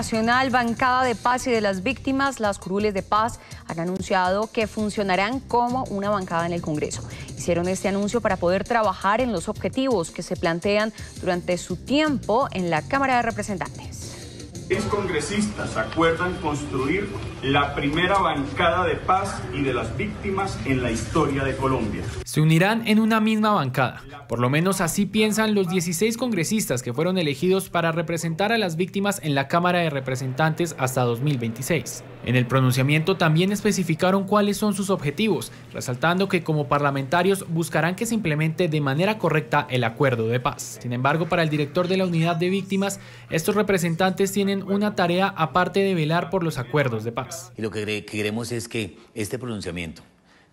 Nacional, Bancada de Paz y de las Víctimas, las curules de paz han anunciado que funcionarán como una bancada en el Congreso. Hicieron este anuncio para poder trabajar en los objetivos que se plantean durante su tiempo en la Cámara de Representantes congresistas acuerdan construir la primera bancada de paz y de las víctimas en la historia de Colombia. Se unirán en una misma bancada. Por lo menos así piensan los 16 congresistas que fueron elegidos para representar a las víctimas en la Cámara de Representantes hasta 2026. En el pronunciamiento también especificaron cuáles son sus objetivos, resaltando que como parlamentarios buscarán que se implemente de manera correcta el acuerdo de paz. Sin embargo, para el director de la unidad de víctimas, estos representantes tienen una tarea aparte de velar por los acuerdos de paz. Y lo que queremos es que este pronunciamiento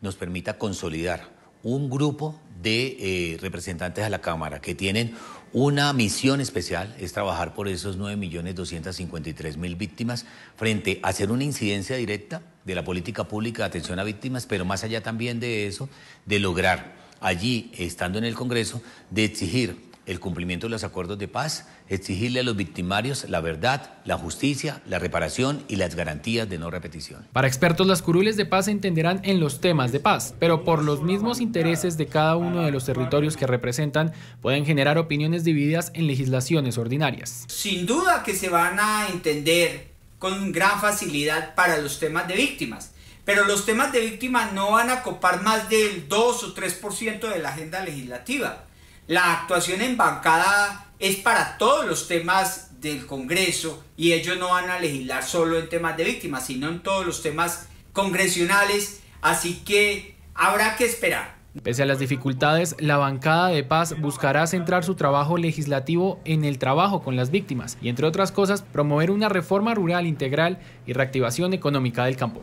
nos permita consolidar un grupo de eh, representantes a la Cámara que tienen una misión especial, es trabajar por esos 9.253.000 víctimas frente a hacer una incidencia directa de la política pública de atención a víctimas, pero más allá también de eso, de lograr allí, estando en el Congreso, de exigir el cumplimiento de los acuerdos de paz, exigirle a los victimarios la verdad, la justicia, la reparación y las garantías de no repetición. Para expertos, las curules de paz se entenderán en los temas de paz, pero por los mismos intereses de cada uno de los territorios que representan, pueden generar opiniones divididas en legislaciones ordinarias. Sin duda que se van a entender con gran facilidad para los temas de víctimas pero los temas de víctimas no van a copar más del 2 o 3% de la agenda legislativa. La actuación en bancada es para todos los temas del Congreso y ellos no van a legislar solo en temas de víctimas, sino en todos los temas congresionales, así que habrá que esperar. Pese a las dificultades, la bancada de paz buscará centrar su trabajo legislativo en el trabajo con las víctimas y, entre otras cosas, promover una reforma rural integral y reactivación económica del campo.